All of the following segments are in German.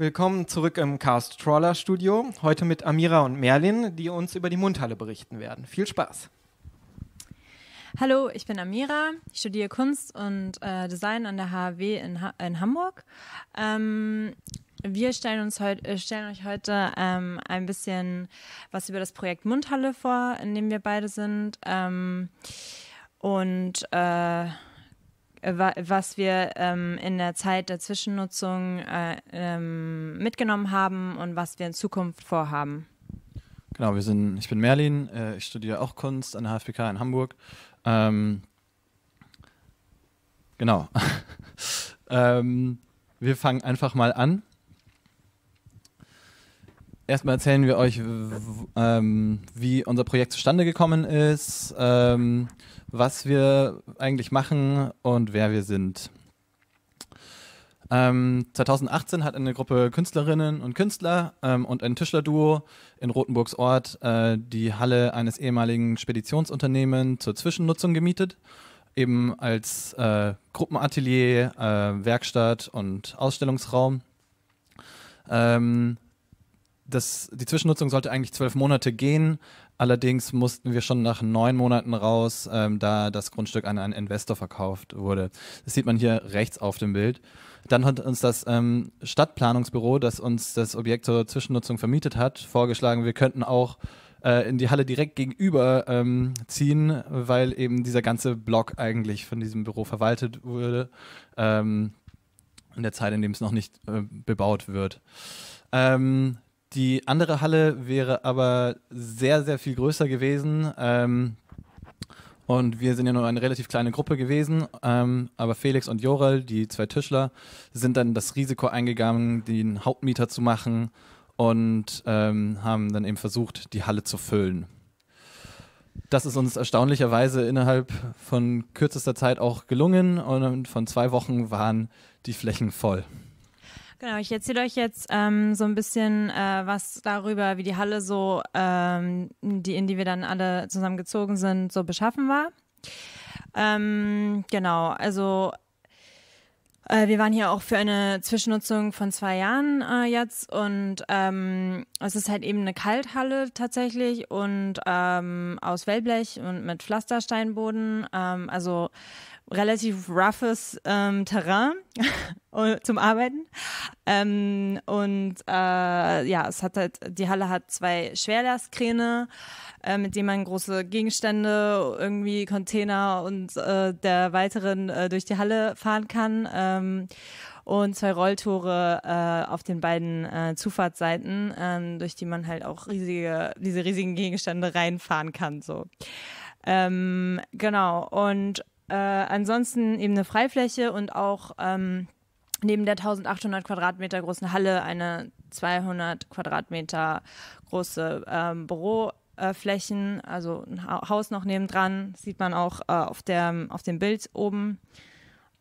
Willkommen zurück im Cast Trawler Studio. Heute mit Amira und Merlin, die uns über die Mundhalle berichten werden. Viel Spaß! Hallo, ich bin Amira, ich studiere Kunst und äh, Design an der HW in, ha in Hamburg. Ähm, wir stellen, uns heute, äh, stellen euch heute ähm, ein bisschen was über das Projekt Mundhalle vor, in dem wir beide sind. Ähm, und äh, was wir ähm, in der Zeit der Zwischennutzung äh, ähm, mitgenommen haben und was wir in Zukunft vorhaben. Genau, wir sind, ich bin Merlin, äh, ich studiere auch Kunst an der HFPK in Hamburg. Ähm, genau. Ähm, wir fangen einfach mal an erstmal erzählen wir euch, ähm, wie unser Projekt zustande gekommen ist, ähm, was wir eigentlich machen und wer wir sind. Ähm, 2018 hat eine Gruppe Künstlerinnen und Künstler ähm, und ein Tischlerduo in Rothenburgs Ort äh, die Halle eines ehemaligen Speditionsunternehmens zur Zwischennutzung gemietet, eben als äh, Gruppenatelier, äh, Werkstatt und Ausstellungsraum. Ähm, das, die Zwischennutzung sollte eigentlich zwölf Monate gehen. Allerdings mussten wir schon nach neun Monaten raus, ähm, da das Grundstück an einen Investor verkauft wurde. Das sieht man hier rechts auf dem Bild. Dann hat uns das ähm, Stadtplanungsbüro, das uns das Objekt zur Zwischennutzung vermietet hat, vorgeschlagen, wir könnten auch äh, in die Halle direkt gegenüber ähm, ziehen, weil eben dieser ganze Block eigentlich von diesem Büro verwaltet wurde, ähm, in der Zeit, in dem es noch nicht äh, bebaut wird. Ähm, die andere Halle wäre aber sehr, sehr viel größer gewesen. Ähm, und wir sind ja nur eine relativ kleine Gruppe gewesen. Ähm, aber Felix und Jorel, die zwei Tischler, sind dann das Risiko eingegangen, den Hauptmieter zu machen und ähm, haben dann eben versucht, die Halle zu füllen. Das ist uns erstaunlicherweise innerhalb von kürzester Zeit auch gelungen und von zwei Wochen waren die Flächen voll. Genau, ich erzähle euch jetzt ähm, so ein bisschen äh, was darüber, wie die Halle so, ähm, die, in die wir dann alle zusammengezogen sind, so beschaffen war. Ähm, genau, also äh, wir waren hier auch für eine Zwischennutzung von zwei Jahren äh, jetzt und ähm, es ist halt eben eine Kalthalle tatsächlich und ähm, aus Wellblech und mit Pflastersteinboden. Ähm, also relativ roughes ähm, Terrain äh, zum Arbeiten. Ähm, und äh, ja, es hat halt, die Halle hat zwei Schwerlastkräne, äh, mit denen man große Gegenstände, irgendwie Container und äh, der weiteren äh, durch die Halle fahren kann. Ähm, und zwei Rolltore äh, auf den beiden äh, Zufahrtsseiten, ähm, durch die man halt auch riesige, diese riesigen Gegenstände reinfahren kann. So. Ähm, genau, und äh, ansonsten eben eine Freifläche und auch ähm, neben der 1800 Quadratmeter großen Halle eine 200 Quadratmeter große ähm, Büroflächen, äh, also ein ha Haus noch nebendran, sieht man auch äh, auf, der, auf dem Bild oben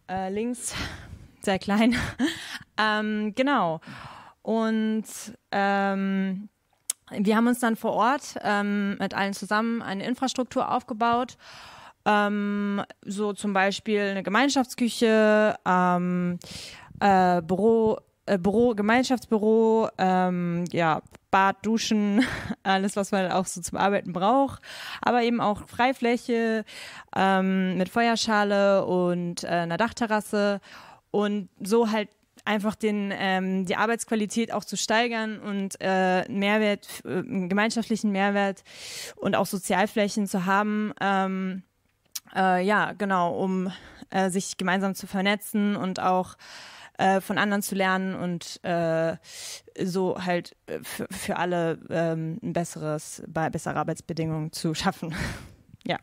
äh, links, sehr klein. ähm, genau. Und ähm, wir haben uns dann vor Ort ähm, mit allen zusammen eine Infrastruktur aufgebaut ähm, so zum Beispiel eine Gemeinschaftsküche, ähm, äh, Büro, äh, Büro, Gemeinschaftsbüro, ähm, ja, Bad, Duschen, alles, was man auch so zum Arbeiten braucht. Aber eben auch Freifläche ähm, mit Feuerschale und äh, einer Dachterrasse und so halt einfach den, ähm, die Arbeitsqualität auch zu steigern und äh, Mehrwert, äh, gemeinschaftlichen Mehrwert und auch Sozialflächen zu haben, ähm, äh, ja, genau, um äh, sich gemeinsam zu vernetzen und auch äh, von anderen zu lernen und äh, so halt äh, für, für alle ähm, ein besseres, bessere Arbeitsbedingungen zu schaffen. ja.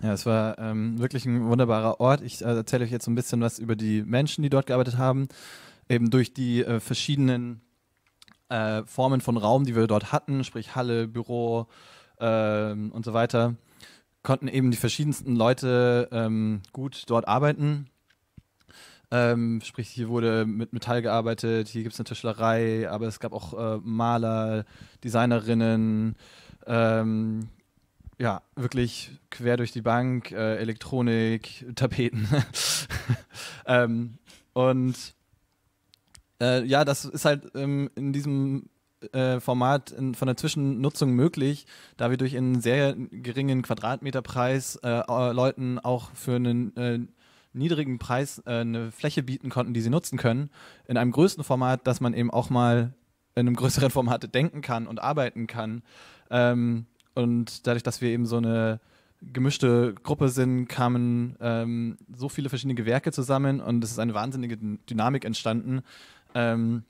Ja, es war ähm, wirklich ein wunderbarer Ort. Ich äh, erzähle euch jetzt so ein bisschen was über die Menschen, die dort gearbeitet haben. Eben durch die äh, verschiedenen äh, Formen von Raum, die wir dort hatten, sprich Halle, Büro ähm, und so weiter konnten eben die verschiedensten Leute ähm, gut dort arbeiten. Ähm, sprich, hier wurde mit Metall gearbeitet, hier gibt es eine Tischlerei, aber es gab auch äh, Maler, Designerinnen, ähm, ja, wirklich quer durch die Bank, äh, Elektronik, Tapeten. Ähm, und äh, ja, das ist halt ähm, in diesem äh, Format in, von der Zwischennutzung möglich, da wir durch einen sehr geringen Quadratmeterpreis äh, Leuten auch für einen äh, niedrigen Preis äh, eine Fläche bieten konnten, die sie nutzen können, in einem größten Format, dass man eben auch mal in einem größeren Format denken kann und arbeiten kann. Ähm, und dadurch, dass wir eben so eine gemischte Gruppe sind, kamen ähm, so viele verschiedene Gewerke zusammen und es ist eine wahnsinnige Dynamik entstanden. Ähm,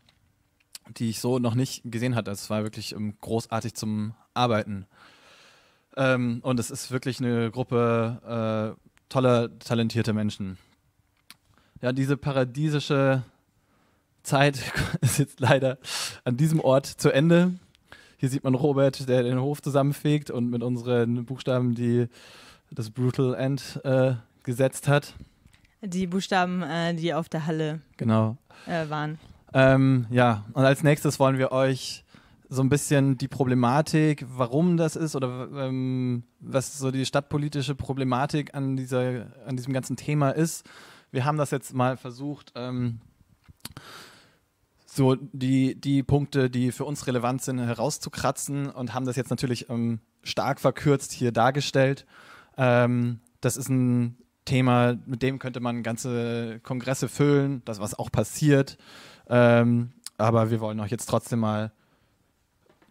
die ich so noch nicht gesehen hatte. Es war wirklich ähm, großartig zum Arbeiten. Ähm, und es ist wirklich eine Gruppe äh, toller, talentierter Menschen. Ja, diese paradiesische Zeit ist jetzt leider an diesem Ort zu Ende. Hier sieht man Robert, der den Hof zusammenfegt und mit unseren Buchstaben die das Brutal End äh, gesetzt hat. Die Buchstaben, äh, die auf der Halle genau. Äh, waren. Ähm, ja, und als nächstes wollen wir euch so ein bisschen die Problematik, warum das ist oder ähm, was so die stadtpolitische Problematik an, dieser, an diesem ganzen Thema ist. Wir haben das jetzt mal versucht, ähm, so die, die Punkte, die für uns relevant sind, herauszukratzen und haben das jetzt natürlich ähm, stark verkürzt hier dargestellt. Ähm, das ist ein Thema, mit dem könnte man ganze Kongresse füllen, das was auch passiert. Ähm, aber wir wollen euch jetzt trotzdem mal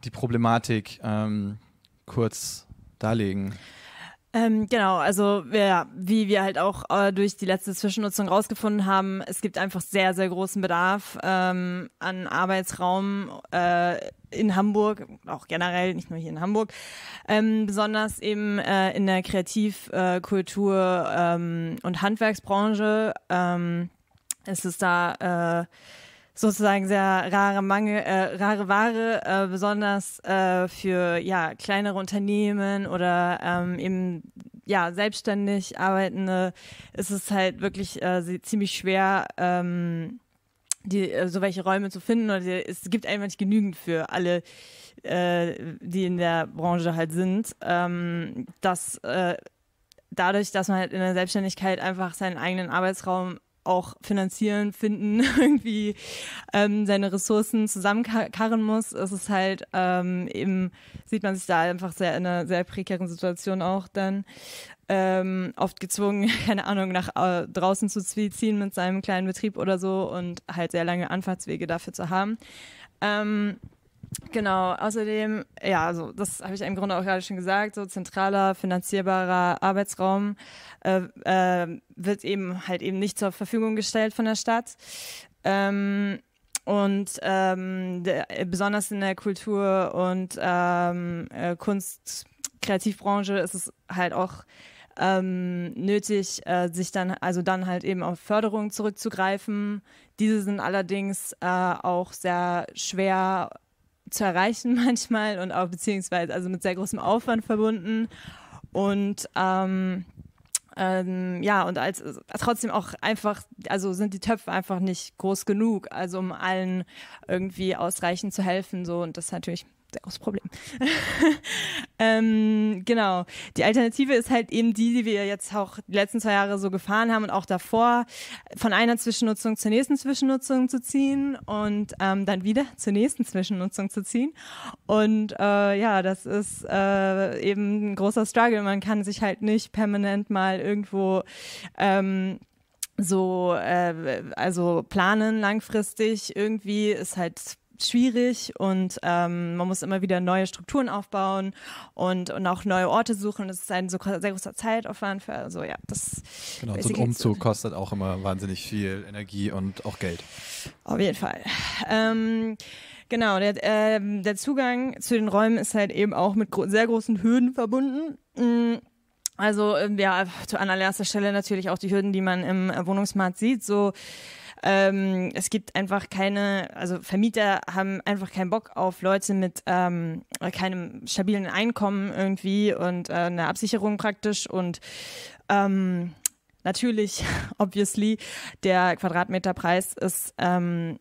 die Problematik ähm, kurz darlegen. Ähm, genau, also ja, wie wir halt auch äh, durch die letzte Zwischennutzung rausgefunden haben, es gibt einfach sehr, sehr großen Bedarf ähm, an Arbeitsraum äh, in Hamburg, auch generell, nicht nur hier in Hamburg, ähm, besonders eben äh, in der Kreativkultur äh, ähm, und Handwerksbranche ähm, ist es da äh, sozusagen sehr rare Mangel, äh, rare Ware, äh, besonders äh, für ja kleinere Unternehmen oder ähm, eben ja selbstständig arbeitende ist es halt wirklich äh, ziemlich schwer. Ähm, die, äh, so welche Räume zu finden oder die, es gibt einfach nicht genügend für alle, äh, die in der Branche halt sind. Ähm, dass äh, dadurch, dass man halt in der Selbstständigkeit einfach seinen eigenen Arbeitsraum auch finanzieren, finden, irgendwie ähm, seine Ressourcen zusammenkarren muss, Es ist halt ähm, eben, sieht man sich da einfach sehr in einer sehr prekären Situation auch dann ähm, oft gezwungen, keine Ahnung, nach äh, draußen zu ziehen mit seinem kleinen Betrieb oder so und halt sehr lange Anfahrtswege dafür zu haben. Ähm, Genau, außerdem, ja, also das habe ich im Grunde auch gerade schon gesagt, so zentraler, finanzierbarer Arbeitsraum äh, äh, wird eben halt eben nicht zur Verfügung gestellt von der Stadt. Ähm, und ähm, der, äh, besonders in der Kultur- und ähm, äh, Kunst-, Kreativbranche ist es halt auch ähm, nötig, äh, sich dann, also dann halt eben auf Förderungen zurückzugreifen. Diese sind allerdings äh, auch sehr schwer zu erreichen manchmal und auch beziehungsweise also mit sehr großem Aufwand verbunden. Und ähm, ähm, ja, und als trotzdem auch einfach, also sind die Töpfe einfach nicht groß genug, also um allen irgendwie ausreichend zu helfen. So, und das ist natürlich das Problem. ähm, genau. Die Alternative ist halt eben die, die wir jetzt auch die letzten zwei Jahre so gefahren haben und auch davor, von einer Zwischennutzung zur nächsten Zwischennutzung zu ziehen und ähm, dann wieder zur nächsten Zwischennutzung zu ziehen. Und äh, ja, das ist äh, eben ein großer Struggle. Man kann sich halt nicht permanent mal irgendwo ähm, so äh, also planen langfristig irgendwie ist halt schwierig und ähm, man muss immer wieder neue Strukturen aufbauen und, und auch neue Orte suchen. Das ist ein so sehr großer Zeitaufwand für, also ja, das. Genau, so ein Umzug kostet auch immer wahnsinnig viel Energie und auch Geld. Auf jeden Fall. Ähm, genau, der, äh, der Zugang zu den Räumen ist halt eben auch mit gro sehr großen Hürden verbunden. Mm. Also ähm, ja, zu allererster Stelle natürlich auch die Hürden, die man im äh, Wohnungsmarkt sieht. So ähm, es gibt einfach keine, also Vermieter haben einfach keinen Bock auf Leute mit ähm, keinem stabilen Einkommen irgendwie und äh, einer Absicherung praktisch und ähm, natürlich, obviously, der Quadratmeterpreis ist ähm,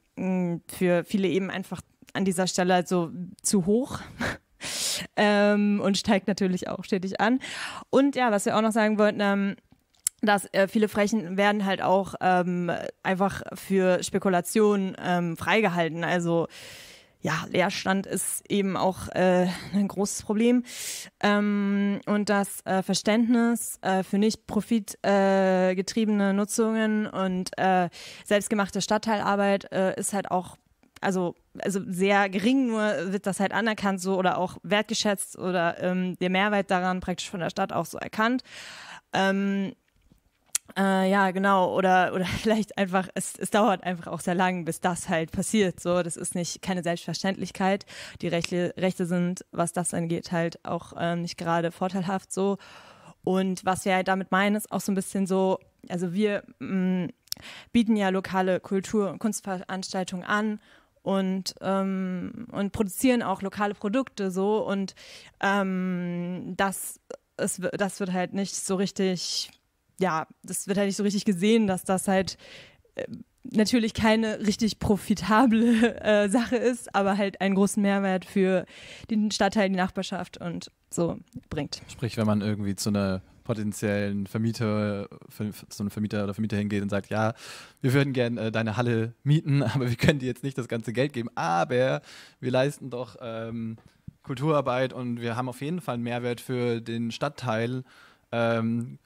für viele eben einfach an dieser Stelle so zu hoch. ähm, und steigt natürlich auch stetig an. Und ja, was wir auch noch sagen wollten, ähm, dass äh, viele Flächen werden halt auch ähm, einfach für Spekulationen ähm, freigehalten. Also ja, Leerstand ist eben auch äh, ein großes Problem. Ähm, und das äh, Verständnis äh, für nicht profitgetriebene äh, Nutzungen und äh, selbstgemachte Stadtteilarbeit äh, ist halt auch, also, also sehr gering, nur wird das halt anerkannt so oder auch wertgeschätzt oder ähm, der Mehrwert daran praktisch von der Stadt auch so erkannt. Ähm, äh, ja, genau. Oder, oder vielleicht einfach, es, es dauert einfach auch sehr lang, bis das halt passiert. So, das ist nicht keine Selbstverständlichkeit. Die Rechte, Rechte sind, was das angeht, halt auch ähm, nicht gerade vorteilhaft so. Und was wir halt damit meinen, ist auch so ein bisschen so, also wir mh, mm, bieten ja lokale Kultur- und Kunstveranstaltungen an und ähm, und produzieren auch lokale Produkte so und ähm, das es, das wird halt nicht so richtig ja, das wird halt nicht so richtig gesehen, dass das halt äh, natürlich keine richtig profitable äh, Sache ist, aber halt einen großen Mehrwert für den Stadtteil, die Nachbarschaft und so bringt. Sprich, wenn man irgendwie zu einer potenziellen Vermieter, so einem Vermieter oder Vermieter hingeht und sagt, ja, wir würden gerne äh, deine Halle mieten, aber wir können dir jetzt nicht das ganze Geld geben, aber wir leisten doch ähm, Kulturarbeit und wir haben auf jeden Fall einen Mehrwert für den Stadtteil. Ähm,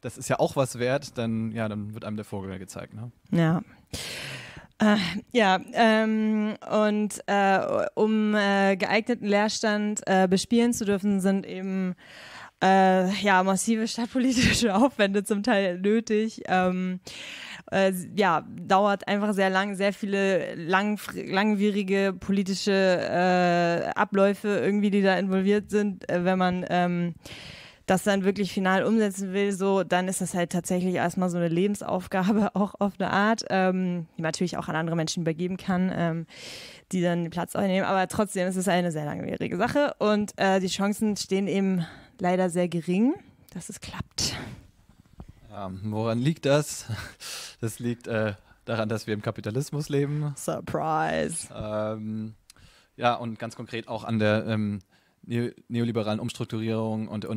das ist ja auch was wert, dann, ja, dann wird einem der Vogel gezeigt. Ne? Ja. Äh, ja, ähm, und äh, um äh, geeigneten Leerstand äh, bespielen zu dürfen, sind eben äh, ja massive stadtpolitische Aufwände zum Teil nötig. Ähm, äh, ja, dauert einfach sehr lang, sehr viele lang, langwierige politische Abläufe irgendwie, die da involviert sind, wenn man ähm, das dann wirklich final umsetzen will, so, dann ist das halt tatsächlich erstmal so eine Lebensaufgabe auch auf eine Art, ähm, die man natürlich auch an andere Menschen übergeben kann, ähm, die dann den Platz einnehmen. Aber trotzdem ist es eine sehr langwierige Sache und äh, die Chancen stehen eben leider sehr gering, dass es klappt. Ja, woran liegt das? Das liegt äh, daran, dass wir im Kapitalismus leben. Surprise. Ähm, ja, und ganz konkret auch an der ähm, neoliberalen Umstrukturierung und der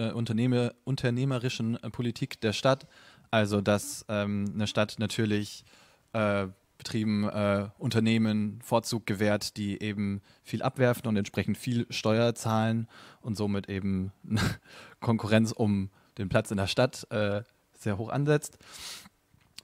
äh, Unternehme, unternehmerischen äh, Politik der Stadt. Also, dass ähm, eine Stadt natürlich äh, Betrieben, äh, Unternehmen Vorzug gewährt, die eben viel abwerfen und entsprechend viel Steuer zahlen und somit eben Konkurrenz um den Platz in der Stadt äh, sehr hoch ansetzt.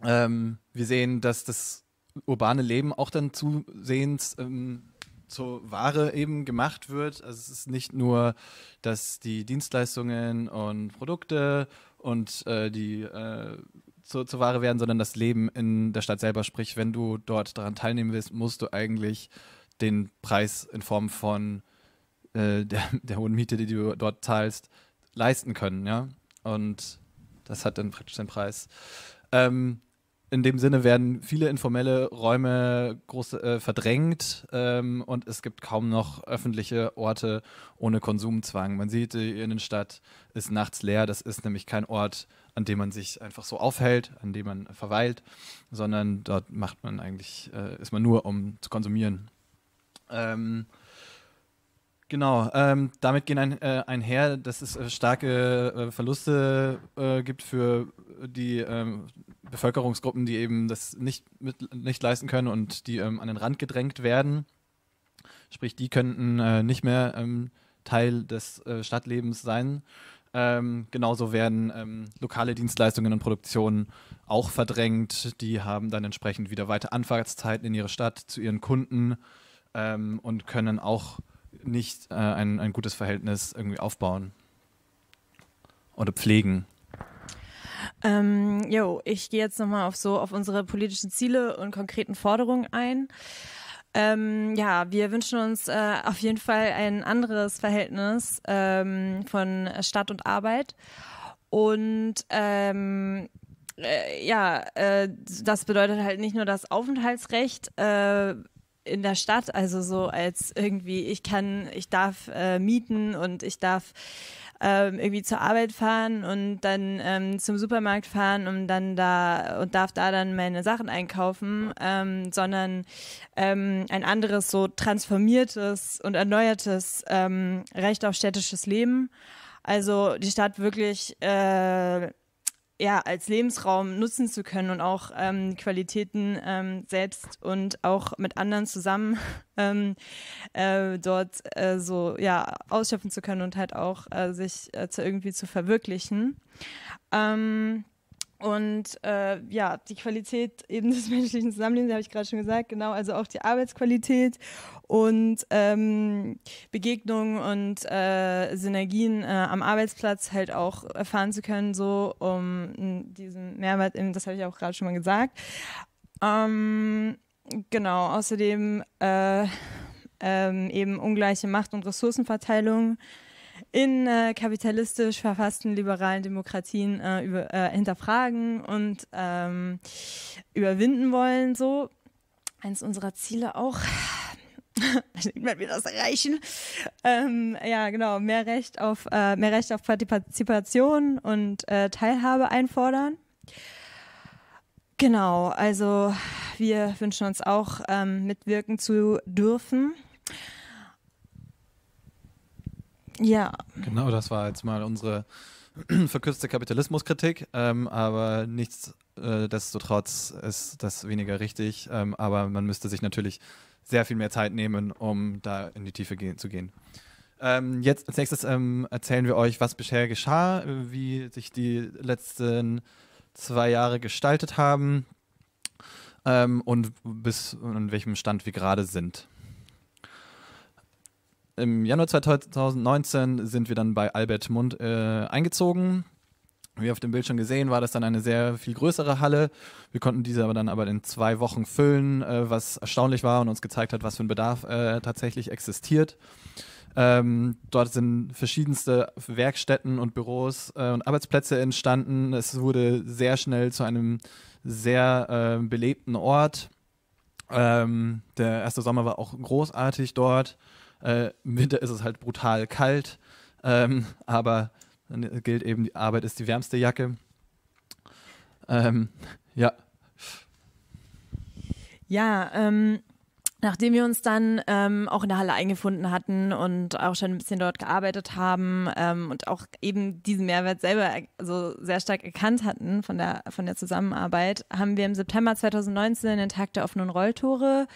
Ähm, wir sehen, dass das urbane Leben auch dann zusehends ähm, zur Ware eben gemacht wird. Also es ist nicht nur, dass die Dienstleistungen und Produkte und äh, die äh, zur, zur Ware werden, sondern das Leben in der Stadt selber. Sprich, wenn du dort daran teilnehmen willst, musst du eigentlich den Preis in Form von äh, der, der hohen Miete, die du dort zahlst, leisten können. Ja? Und das hat dann praktisch den Preis. Ähm, in dem Sinne werden viele informelle Räume groß äh, verdrängt ähm, und es gibt kaum noch öffentliche Orte ohne Konsumzwang. Man sieht, die Innenstadt ist nachts leer. Das ist nämlich kein Ort, an dem man sich einfach so aufhält, an dem man verweilt, sondern dort macht man eigentlich, äh, ist man nur, um zu konsumieren. Ähm, Genau, ähm, damit gehen ein, äh, einher, dass es äh, starke äh, Verluste äh, gibt für die ähm, Bevölkerungsgruppen, die eben das nicht, mit, nicht leisten können und die ähm, an den Rand gedrängt werden. Sprich, die könnten äh, nicht mehr ähm, Teil des äh, Stadtlebens sein. Ähm, genauso werden ähm, lokale Dienstleistungen und Produktionen auch verdrängt. Die haben dann entsprechend wieder weite Anfahrtszeiten in ihre Stadt zu ihren Kunden ähm, und können auch nicht äh, ein, ein gutes Verhältnis irgendwie aufbauen oder pflegen. Ähm, jo, ich gehe jetzt nochmal auf so auf unsere politischen Ziele und konkreten Forderungen ein. Ähm, ja, wir wünschen uns äh, auf jeden Fall ein anderes Verhältnis ähm, von Stadt und Arbeit. Und ähm, äh, ja, äh, das bedeutet halt nicht nur das Aufenthaltsrecht äh, in der Stadt, also so als irgendwie, ich kann, ich darf äh, mieten und ich darf ähm, irgendwie zur Arbeit fahren und dann ähm, zum Supermarkt fahren und dann da und darf da dann meine Sachen einkaufen, ähm, sondern ähm, ein anderes so transformiertes und erneuertes ähm, Recht auf städtisches Leben. Also die Stadt wirklich äh, ja, als Lebensraum nutzen zu können und auch ähm, Qualitäten ähm, selbst und auch mit anderen zusammen ähm, äh, dort äh, so ja ausschöpfen zu können und halt auch äh, sich äh, zu irgendwie zu verwirklichen. Ähm, und äh, ja, die Qualität eben des menschlichen Zusammenlebens, habe ich gerade schon gesagt, genau, also auch die Arbeitsqualität und ähm, Begegnungen und äh, Synergien äh, am Arbeitsplatz halt auch erfahren zu können, so um diesen Mehrwert, eben, ähm, das habe ich auch gerade schon mal gesagt. Ähm, genau, außerdem äh, ähm, eben ungleiche Macht- und Ressourcenverteilung in äh, kapitalistisch verfassten liberalen Demokratien äh, über, äh, hinterfragen und ähm, überwinden wollen. So eines unserer Ziele auch. Irgendwann wird das erreichen. Ähm, ja, genau. Mehr Recht auf äh, mehr Recht auf Partizipation und äh, Teilhabe einfordern. Genau. Also wir wünschen uns auch ähm, mitwirken zu dürfen. Ja. Genau, das war jetzt mal unsere verkürzte Kapitalismuskritik, ähm, aber nichtsdestotrotz äh, ist das weniger richtig. Ähm, aber man müsste sich natürlich sehr viel mehr Zeit nehmen, um da in die Tiefe ge zu gehen. Ähm, jetzt als nächstes ähm, erzählen wir euch, was bisher geschah, wie sich die letzten zwei Jahre gestaltet haben ähm, und bis an welchem Stand wir gerade sind im Januar 2019 sind wir dann bei Albert Mund äh, eingezogen. Wie auf dem Bild schon gesehen, war das dann eine sehr viel größere Halle. Wir konnten diese aber dann aber in zwei Wochen füllen, äh, was erstaunlich war und uns gezeigt hat, was für ein Bedarf äh, tatsächlich existiert. Ähm, dort sind verschiedenste Werkstätten und Büros äh, und Arbeitsplätze entstanden. Es wurde sehr schnell zu einem sehr äh, belebten Ort. Ähm, der erste Sommer war auch großartig dort. Äh, Im Winter ist es halt brutal kalt, ähm, aber dann gilt eben, die Arbeit ist die wärmste Jacke. Ähm, ja. Ja, ähm, Nachdem wir uns dann ähm, auch in der Halle eingefunden hatten und auch schon ein bisschen dort gearbeitet haben ähm, und auch eben diesen Mehrwert selber äh, so sehr stark erkannt hatten von der, von der Zusammenarbeit, haben wir im September 2019 den Tag der offenen Rolltore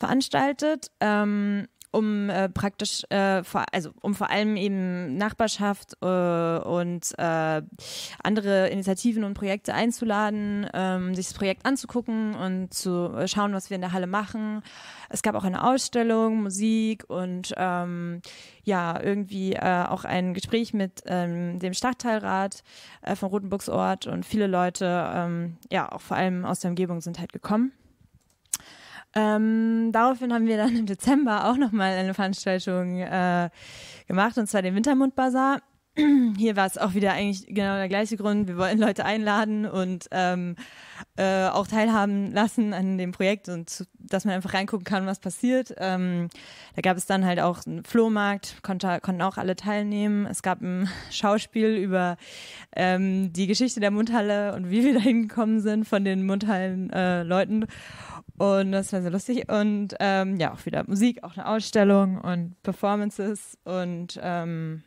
veranstaltet. Ähm, um äh, praktisch, äh, vor, also um vor allem eben Nachbarschaft äh, und äh, andere Initiativen und Projekte einzuladen, ähm, sich das Projekt anzugucken und zu äh, schauen, was wir in der Halle machen. Es gab auch eine Ausstellung, Musik und ähm, ja, irgendwie äh, auch ein Gespräch mit ähm, dem Stadtteilrat äh, von Rotenburgsort und viele Leute, ähm, ja, auch vor allem aus der Umgebung sind halt gekommen. Ähm, daraufhin haben wir dann im Dezember auch nochmal eine Veranstaltung äh, gemacht, und zwar den Wintermund-Bazar. hier war es auch wieder eigentlich genau der gleiche Grund. Wir wollen Leute einladen und ähm, äh, auch teilhaben lassen an dem Projekt und zu, dass man einfach reingucken kann, was passiert. Ähm, da gab es dann halt auch einen Flohmarkt, konnte, konnten auch alle teilnehmen. Es gab ein Schauspiel über ähm, die Geschichte der Mundhalle und wie wir da hingekommen sind von den Mundhallen-Leuten. Äh, und das war sehr lustig. Und ähm, ja, auch wieder Musik, auch eine Ausstellung und Performances und ähm,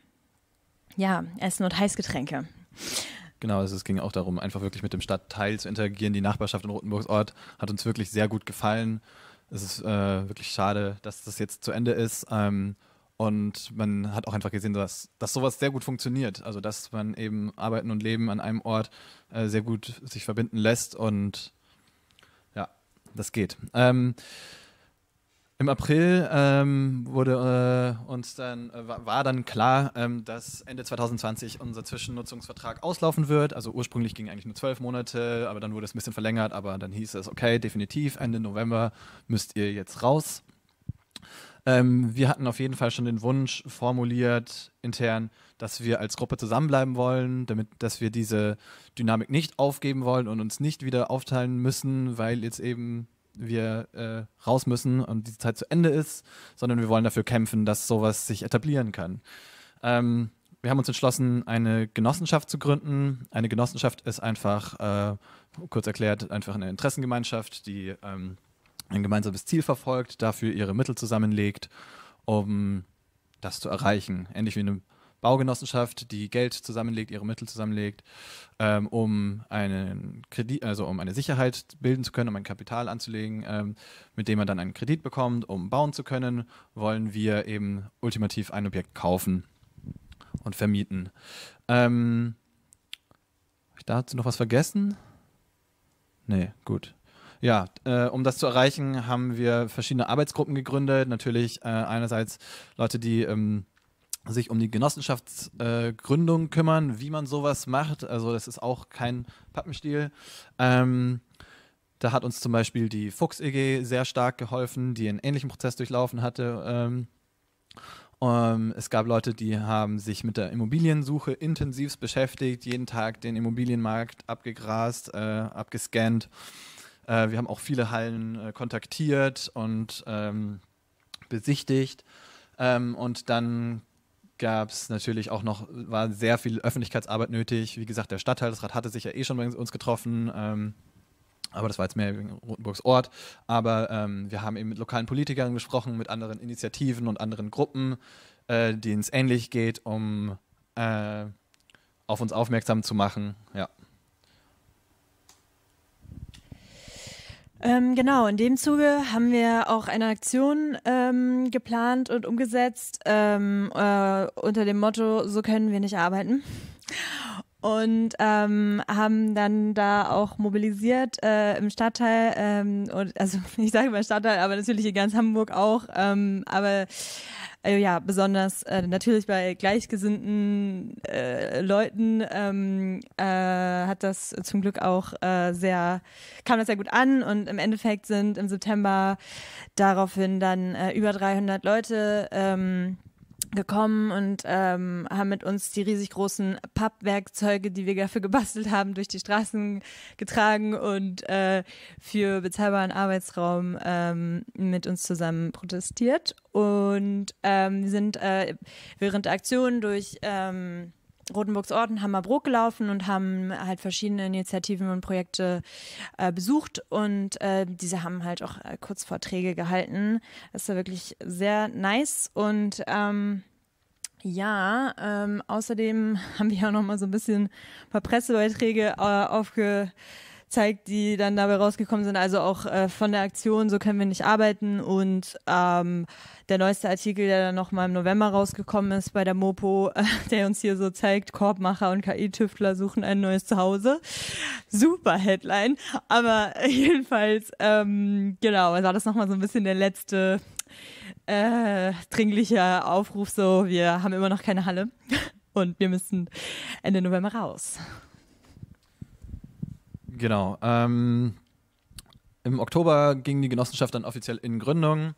ja, Essen und Heißgetränke. Genau, also es ging auch darum, einfach wirklich mit dem Stadtteil zu interagieren. Die Nachbarschaft in Rotenburgsort hat uns wirklich sehr gut gefallen. Es ist äh, wirklich schade, dass das jetzt zu Ende ist. Ähm, und man hat auch einfach gesehen, dass, dass sowas sehr gut funktioniert. Also, dass man eben Arbeiten und Leben an einem Ort äh, sehr gut sich verbinden lässt und ja, das geht. Ähm, im April ähm, wurde äh, uns dann äh, war dann klar, ähm, dass Ende 2020 unser Zwischennutzungsvertrag auslaufen wird. Also ursprünglich ging eigentlich nur zwölf Monate, aber dann wurde es ein bisschen verlängert. Aber dann hieß es, okay, definitiv Ende November müsst ihr jetzt raus. Ähm, wir hatten auf jeden Fall schon den Wunsch formuliert intern, dass wir als Gruppe zusammenbleiben wollen, damit, dass wir diese Dynamik nicht aufgeben wollen und uns nicht wieder aufteilen müssen, weil jetzt eben wir äh, raus müssen und diese Zeit zu Ende ist, sondern wir wollen dafür kämpfen, dass sowas sich etablieren kann. Ähm, wir haben uns entschlossen, eine Genossenschaft zu gründen. Eine Genossenschaft ist einfach, äh, kurz erklärt, einfach eine Interessengemeinschaft, die ähm, ein gemeinsames Ziel verfolgt, dafür ihre Mittel zusammenlegt, um das zu erreichen. Ähnlich wie eine Baugenossenschaft, die Geld zusammenlegt, ihre Mittel zusammenlegt, ähm, um einen Kredit, also um eine Sicherheit bilden zu können, um ein Kapital anzulegen, ähm, mit dem man dann einen Kredit bekommt, um bauen zu können, wollen wir eben ultimativ ein Objekt kaufen und vermieten. Ähm, Habe ich dazu noch was vergessen? Nee, gut. Ja, äh, um das zu erreichen, haben wir verschiedene Arbeitsgruppen gegründet. Natürlich äh, einerseits Leute, die ähm, sich um die Genossenschaftsgründung äh, kümmern, wie man sowas macht. Also das ist auch kein Pappenstiel. Ähm, da hat uns zum Beispiel die Fuchs EG sehr stark geholfen, die einen ähnlichen Prozess durchlaufen hatte. Ähm, um, ähm, es gab Leute, die haben sich mit der Immobiliensuche intensiv beschäftigt, jeden Tag den Immobilienmarkt abgegrast, äh, abgescannt. Äh, wir haben auch viele Hallen äh, kontaktiert und ähm, besichtigt. Ähm, und dann gab es natürlich auch noch, war sehr viel Öffentlichkeitsarbeit nötig. Wie gesagt, der Stadtteilsrat hatte sich ja eh schon bei uns getroffen. Ähm, aber das war jetzt mehr Rotenburgs Ort. Aber ähm, wir haben eben mit lokalen Politikern gesprochen, mit anderen Initiativen und anderen Gruppen, äh, denen es ähnlich geht, um äh, auf uns aufmerksam zu machen. Ja. Ähm, genau, in dem Zuge haben wir auch eine Aktion ähm, geplant und umgesetzt ähm, äh, unter dem Motto, so können wir nicht arbeiten. Und ähm, haben dann da auch mobilisiert äh, im Stadtteil, ähm, und, also ich sage mal Stadtteil, aber natürlich in ganz Hamburg auch, ähm, aber äh, ja, besonders äh, natürlich bei gleichgesinnten äh, Leuten ähm, äh, hat das zum Glück auch äh, sehr, kam das sehr gut an und im Endeffekt sind im September daraufhin dann äh, über 300 Leute ähm, gekommen und ähm, haben mit uns die riesig großen Pappwerkzeuge, die wir dafür gebastelt haben, durch die Straßen getragen und äh, für bezahlbaren Arbeitsraum ähm, mit uns zusammen protestiert. Und ähm, sind äh, während der Aktion durch ähm, Rotenburgs Orden Hammerbrook gelaufen und haben halt verschiedene Initiativen und Projekte äh, besucht und äh, diese haben halt auch äh, Kurzvorträge gehalten. Das war wirklich sehr nice und ähm, ja, ähm, außerdem haben wir auch noch mal so ein bisschen ein paar Pressebeiträge äh, aufge zeigt, die dann dabei rausgekommen sind. Also auch äh, von der Aktion So können wir nicht arbeiten und ähm, der neueste Artikel, der dann nochmal im November rausgekommen ist bei der Mopo, äh, der uns hier so zeigt, Korbmacher und KI-Tüftler suchen ein neues Zuhause. Super Headline, aber jedenfalls, ähm, genau, also war das nochmal so ein bisschen der letzte äh, dringliche Aufruf, so wir haben immer noch keine Halle und wir müssen Ende November raus. Genau. Ähm, Im Oktober ging die Genossenschaft dann offiziell in Gründung.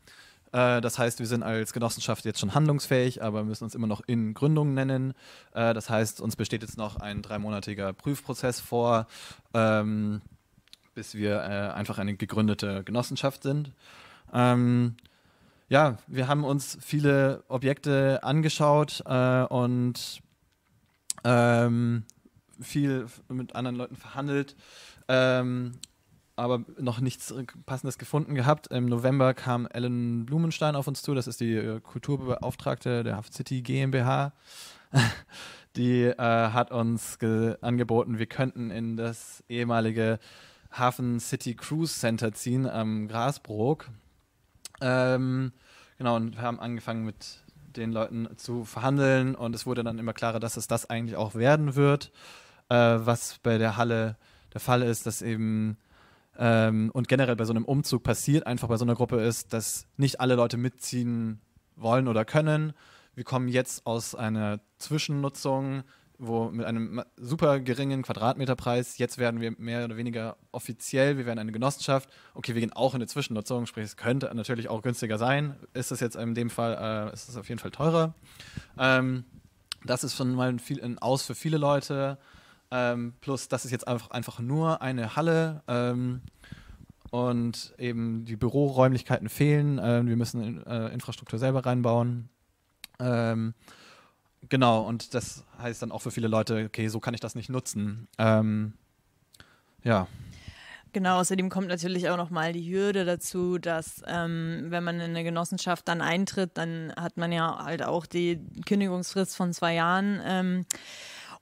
Äh, das heißt, wir sind als Genossenschaft jetzt schon handlungsfähig, aber müssen uns immer noch in Gründung nennen. Äh, das heißt, uns besteht jetzt noch ein dreimonatiger Prüfprozess vor, ähm, bis wir äh, einfach eine gegründete Genossenschaft sind. Ähm, ja, wir haben uns viele Objekte angeschaut und ähm, viel mit anderen Leuten verhandelt, ähm, aber noch nichts äh, Passendes gefunden gehabt. Im November kam Ellen Blumenstein auf uns zu, das ist die äh, Kulturbeauftragte der Haft City GmbH. die äh, hat uns angeboten, wir könnten in das ehemalige Hafen City Cruise Center ziehen am Grasbrook. Ähm, genau, und wir haben angefangen mit den Leuten zu verhandeln und es wurde dann immer klarer, dass es das eigentlich auch werden wird äh, was bei der Halle der Fall ist, dass eben ähm, und generell bei so einem Umzug passiert, einfach bei so einer Gruppe ist, dass nicht alle Leute mitziehen wollen oder können. Wir kommen jetzt aus einer Zwischennutzung, wo mit einem super geringen Quadratmeterpreis, jetzt werden wir mehr oder weniger offiziell, wir werden eine Genossenschaft. Okay, wir gehen auch in eine Zwischennutzung, sprich, es könnte natürlich auch günstiger sein. Ist es jetzt in dem Fall, äh, ist es auf jeden Fall teurer. Ähm, das ist schon mal ein, viel, ein Aus für viele Leute. Ähm, plus, das ist jetzt einfach, einfach nur eine Halle ähm, und eben die Büroräumlichkeiten fehlen. Ähm, wir müssen in, äh, Infrastruktur selber reinbauen. Ähm, genau, und das heißt dann auch für viele Leute, okay, so kann ich das nicht nutzen. Ähm, ja. Genau, außerdem kommt natürlich auch nochmal die Hürde dazu, dass ähm, wenn man in eine Genossenschaft dann eintritt, dann hat man ja halt auch die Kündigungsfrist von zwei Jahren. Ähm,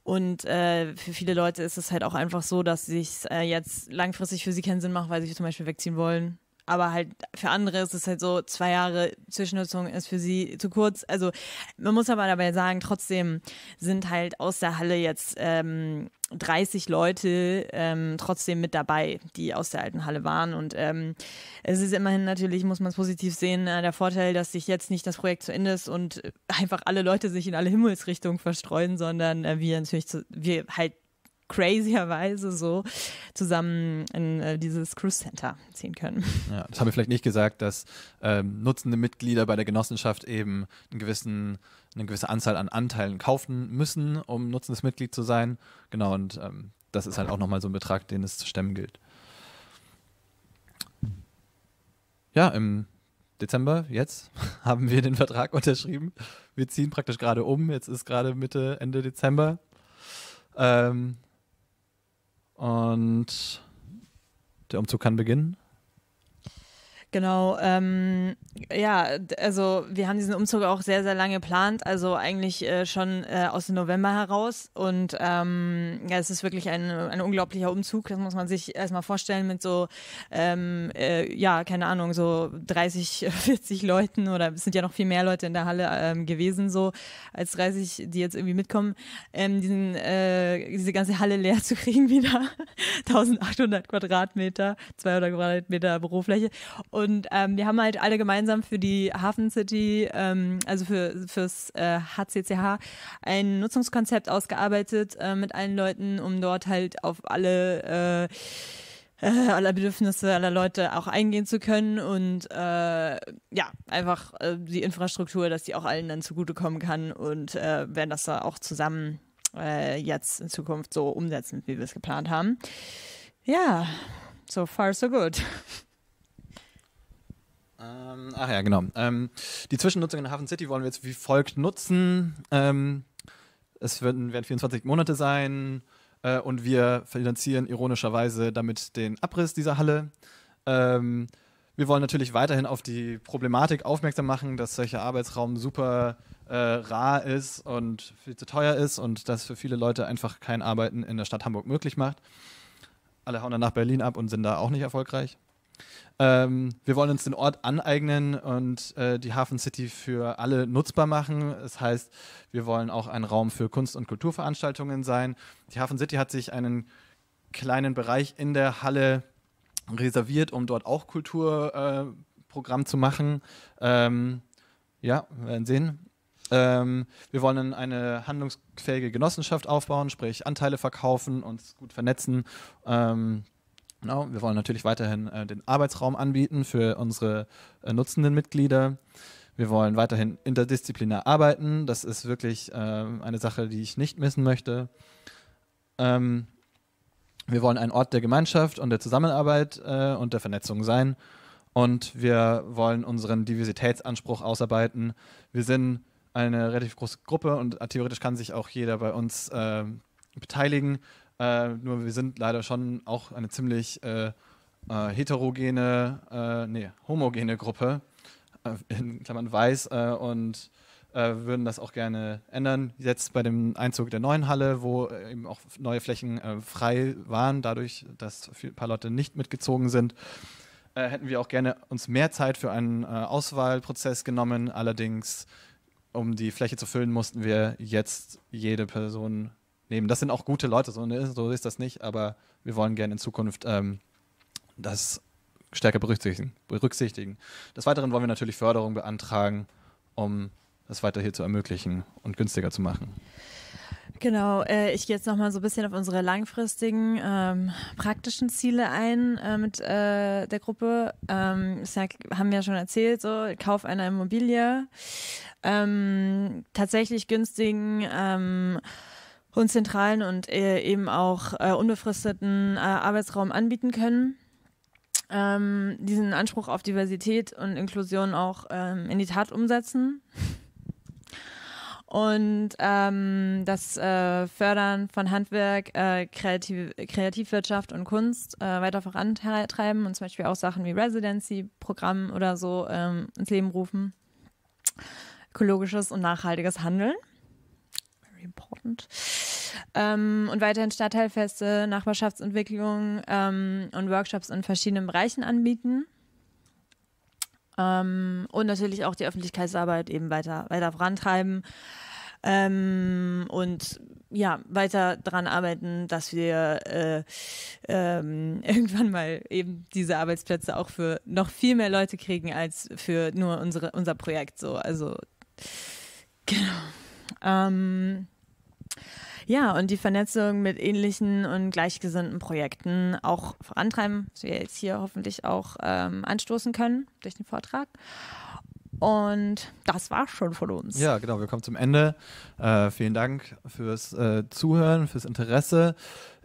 und äh, für viele Leute ist es halt auch einfach so, dass sich äh, jetzt langfristig für sie keinen Sinn macht, weil sie zum Beispiel wegziehen wollen. Aber halt für andere ist es halt so, zwei Jahre Zwischennutzung ist für sie zu kurz. Also man muss aber dabei sagen, trotzdem sind halt aus der Halle jetzt ähm, 30 Leute ähm, trotzdem mit dabei, die aus der alten Halle waren. Und ähm, es ist immerhin natürlich, muss man es positiv sehen, äh, der Vorteil, dass sich jetzt nicht das Projekt zu Ende ist und äh, einfach alle Leute sich in alle Himmelsrichtungen verstreuen, sondern äh, wir natürlich, zu, wir halt crazierweise so zusammen in äh, dieses Cruise Center ziehen können. Ja, das haben wir vielleicht nicht gesagt, dass ähm, nutzende Mitglieder bei der Genossenschaft eben einen gewissen eine gewisse Anzahl an Anteilen kaufen müssen, um nutzendes Mitglied zu sein. Genau, und ähm, das ist halt auch nochmal so ein Betrag, den es zu stemmen gilt. Ja, im Dezember, jetzt, haben wir den Vertrag unterschrieben. Wir ziehen praktisch gerade um. Jetzt ist gerade Mitte, Ende Dezember. Ähm, und der Umzug kann beginnen. Genau, ähm, ja, also wir haben diesen Umzug auch sehr, sehr lange geplant, also eigentlich äh, schon äh, aus dem November heraus. Und ähm, ja, es ist wirklich ein, ein unglaublicher Umzug, das muss man sich erstmal vorstellen mit so, ähm, äh, ja, keine Ahnung, so 30, 40 Leuten oder es sind ja noch viel mehr Leute in der Halle ähm, gewesen, so als 30, die jetzt irgendwie mitkommen, ähm, diesen, äh, diese ganze Halle leer zu kriegen wieder. 1800 Quadratmeter, 200 Quadratmeter Bürofläche. Und ähm, wir haben halt alle gemeinsam für die Hafen City, ähm, also für fürs äh, HCCH, ein Nutzungskonzept ausgearbeitet äh, mit allen Leuten, um dort halt auf alle äh, äh, aller Bedürfnisse aller Leute auch eingehen zu können und äh, ja, einfach äh, die Infrastruktur, dass die auch allen dann zugutekommen kann und äh, werden das da auch zusammen äh, jetzt in Zukunft so umsetzen, wie wir es geplant haben. Ja, so far so good. Ähm, ach ja, genau. Ähm, die Zwischennutzung in Hafen City wollen wir jetzt wie folgt nutzen. Ähm, es werden, werden 24 Monate sein äh, und wir finanzieren ironischerweise damit den Abriss dieser Halle. Ähm, wir wollen natürlich weiterhin auf die Problematik aufmerksam machen, dass solcher Arbeitsraum super äh, rar ist und viel zu teuer ist und das für viele Leute einfach kein Arbeiten in der Stadt Hamburg möglich macht. Alle hauen dann nach Berlin ab und sind da auch nicht erfolgreich. Ähm, wir wollen uns den Ort aneignen und äh, die Hafen City für alle nutzbar machen. Das heißt, wir wollen auch ein Raum für Kunst- und Kulturveranstaltungen sein. Die Hafen City hat sich einen kleinen Bereich in der Halle reserviert, um dort auch Kulturprogramm äh, zu machen. Ähm, ja, wir werden sehen. Ähm, wir wollen eine handlungsfähige Genossenschaft aufbauen, sprich Anteile verkaufen, uns gut vernetzen. Ähm, No, genau, wir wollen natürlich weiterhin äh, den Arbeitsraum anbieten für unsere äh, nutzenden Mitglieder. Wir wollen weiterhin interdisziplinär arbeiten. Das ist wirklich äh, eine Sache, die ich nicht missen möchte. Ähm, wir wollen ein Ort der Gemeinschaft und der Zusammenarbeit äh, und der Vernetzung sein. Und wir wollen unseren Diversitätsanspruch ausarbeiten. Wir sind eine relativ große Gruppe und äh, theoretisch kann sich auch jeder bei uns äh, beteiligen. Äh, nur wir sind leider schon auch eine ziemlich äh, äh heterogene, äh, nee, homogene Gruppe, äh, in Klammern weiß, und würden das auch gerne ändern. Jetzt bei dem Einzug der neuen Halle, wo eben auch neue Flächen frei waren, dadurch, dass ein paar Leute nicht mitgezogen sind, hätten wir auch gerne uns mehr Zeit für einen Auswahlprozess genommen. Allerdings um die Fläche zu füllen, mussten wir jetzt jede Person nehmen. Das sind auch gute Leute, so, ne? so ist das nicht, aber wir wollen gerne in Zukunft ähm, das stärker berücksichtigen, berücksichtigen. Des Weiteren wollen wir natürlich Förderung beantragen, um das weiter hier zu ermöglichen und günstiger zu machen. Genau, äh, ich gehe jetzt nochmal so ein bisschen auf unsere langfristigen ähm, praktischen Ziele ein äh, mit äh, der Gruppe. Ähm, sag, haben wir ja schon erzählt, so Kauf einer Immobilie, ähm, tatsächlich günstigen ähm, und zentralen äh, und eben auch äh, unbefristeten äh, Arbeitsraum anbieten können. Ähm, diesen Anspruch auf Diversität und Inklusion auch ähm, in die Tat umsetzen. Und ähm, das äh, Fördern von Handwerk, äh, Kreativ Kreativwirtschaft und Kunst äh, weiter vorantreiben und zum Beispiel auch Sachen wie Residency-Programm oder so ähm, ins Leben rufen. Ökologisches und nachhaltiges Handeln very important. Ähm, und weiterhin Stadtteilfeste, Nachbarschaftsentwicklung ähm, und Workshops in verschiedenen Bereichen anbieten. Ähm, und natürlich auch die Öffentlichkeitsarbeit eben weiter, weiter vorantreiben. Ähm, und ja, weiter daran arbeiten, dass wir äh, ähm, irgendwann mal eben diese Arbeitsplätze auch für noch viel mehr Leute kriegen als für nur unsere, unser Projekt so. Also genau. Ähm, ja, und die Vernetzung mit ähnlichen und gleichgesinnten Projekten auch vorantreiben, was wir jetzt hier hoffentlich auch ähm, anstoßen können durch den Vortrag. Und das war's schon von uns. Ja, genau, wir kommen zum Ende. Äh, vielen Dank fürs äh, Zuhören, fürs Interesse.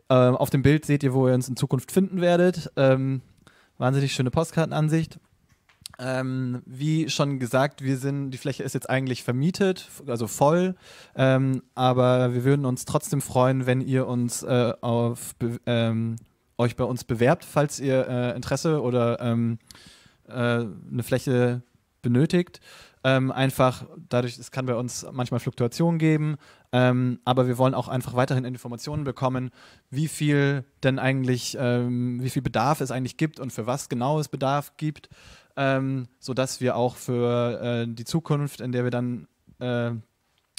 Ähm, auf dem Bild seht ihr, wo ihr uns in Zukunft finden werdet. Ähm, wahnsinnig schöne Postkartenansicht. Ähm, wie schon gesagt, wir sind, die Fläche ist jetzt eigentlich vermietet, also voll, ähm, aber wir würden uns trotzdem freuen, wenn ihr uns äh, auf ähm, euch bei uns bewerbt, falls ihr äh, Interesse oder ähm, äh, eine Fläche benötigt. Ähm, einfach dadurch, es kann bei uns manchmal Fluktuationen geben, ähm, aber wir wollen auch einfach weiterhin Informationen bekommen, wie viel denn eigentlich, wie viel Bedarf es eigentlich gibt und für was genau es Bedarf gibt ähm, sodass wir auch für äh, die Zukunft, in der wir dann äh,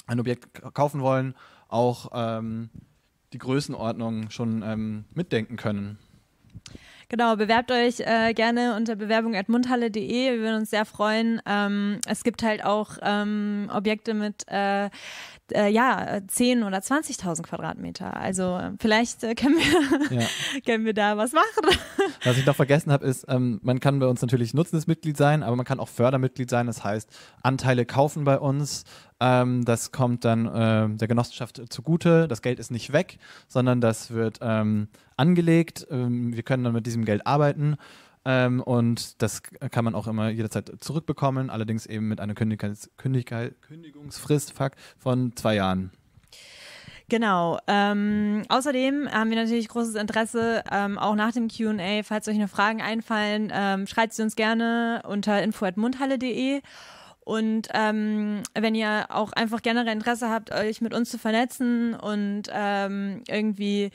ein Objekt kaufen wollen, auch ähm, die Größenordnung schon ähm, mitdenken können. Genau, bewerbt euch äh, gerne unter bewerbung.mundhalle.de. Wir würden uns sehr freuen. Ähm, es gibt halt auch ähm, Objekte mit äh, äh, ja, 10 oder 20.000 Quadratmeter. Also äh, vielleicht äh, können, wir, ja. können wir da was machen. Was ich noch vergessen habe, ist, ähm, man kann bei uns natürlich nutzendes Mitglied sein, aber man kann auch Fördermitglied sein. Das heißt, Anteile kaufen bei uns. Ähm, das kommt dann äh, der Genossenschaft zugute. Das Geld ist nicht weg, sondern das wird ähm, angelegt. Ähm, wir können dann mit diesem Geld arbeiten. Ähm, und das kann man auch immer jederzeit zurückbekommen, allerdings eben mit einer Kündig Kündig Kündigungsfrist fuck, von zwei Jahren. Genau. Ähm, außerdem haben wir natürlich großes Interesse, ähm, auch nach dem QA, falls euch noch Fragen einfallen, ähm, schreibt sie uns gerne unter info.mundhalle.de. Und ähm, wenn ihr auch einfach generell Interesse habt, euch mit uns zu vernetzen und ähm, irgendwie,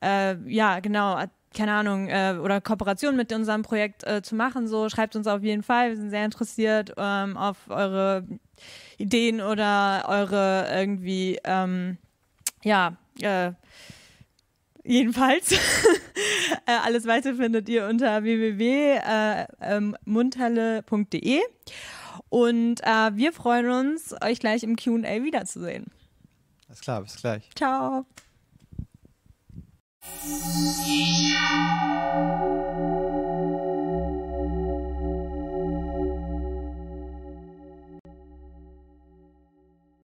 äh, ja, genau, keine Ahnung, äh, oder Kooperation mit unserem Projekt äh, zu machen, so schreibt uns auf jeden Fall. Wir sind sehr interessiert ähm, auf eure Ideen oder eure irgendwie, ähm, ja, äh, jedenfalls. Äh, alles weiter findet ihr unter www.munterle.de. Äh, ähm, Und äh, wir freuen uns, euch gleich im QA wiederzusehen. Alles klar, bis gleich. Ciao. thank you